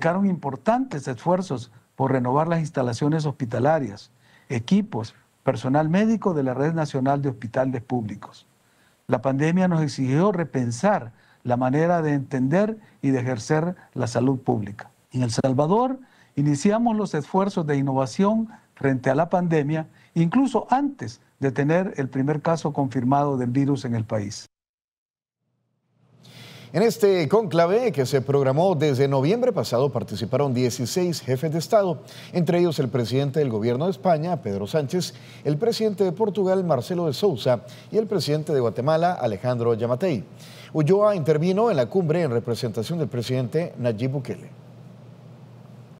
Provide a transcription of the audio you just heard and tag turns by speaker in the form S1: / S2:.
S1: dedicaron importantes esfuerzos por renovar las instalaciones hospitalarias, equipos, personal médico de la Red Nacional de Hospitales Públicos. La pandemia nos exigió repensar la manera de entender y de ejercer la salud pública. En El Salvador iniciamos los esfuerzos de innovación frente a la pandemia, incluso antes de tener el primer caso confirmado del virus en el país.
S2: En este conclave, que se programó desde noviembre pasado
S3: participaron 16 jefes de Estado, entre ellos el presidente del Gobierno de España, Pedro Sánchez, el presidente de Portugal, Marcelo de Sousa, y el presidente de Guatemala, Alejandro
S4: Yamatei. Ulloa intervino en la cumbre en representación del presidente Nayib Bukele.